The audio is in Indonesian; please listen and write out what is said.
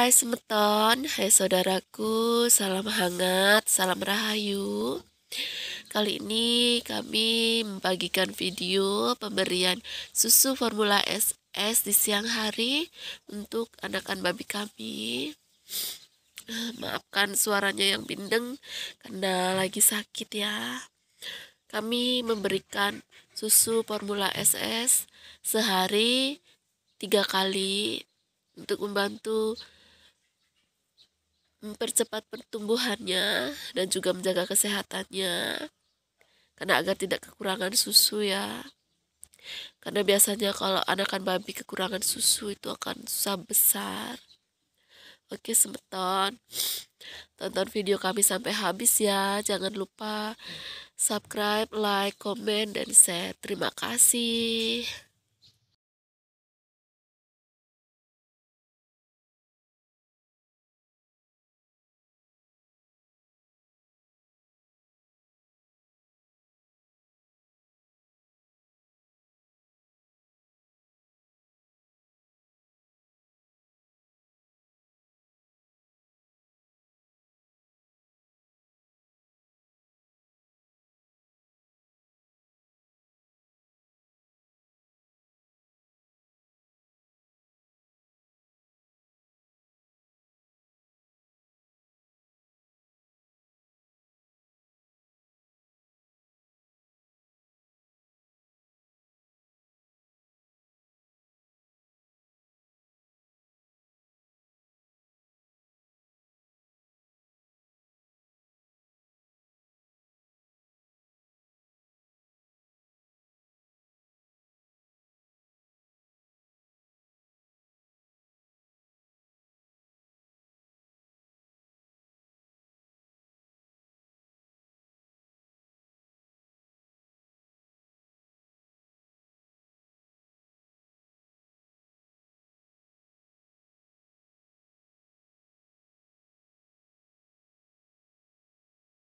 Hai semeton, hai saudaraku, salam hangat, salam rahayu. Kali ini kami membagikan video pemberian susu formula SS di siang hari untuk anakan babi kami. Eh, maafkan suaranya yang bindeng karena lagi sakit ya. Kami memberikan susu formula SS sehari tiga kali untuk membantu mempercepat pertumbuhannya dan juga menjaga kesehatannya karena agar tidak kekurangan susu ya karena biasanya kalau anakan babi kekurangan susu itu akan susah besar oke semeton tonton video kami sampai habis ya jangan lupa subscribe like comment dan share terima kasih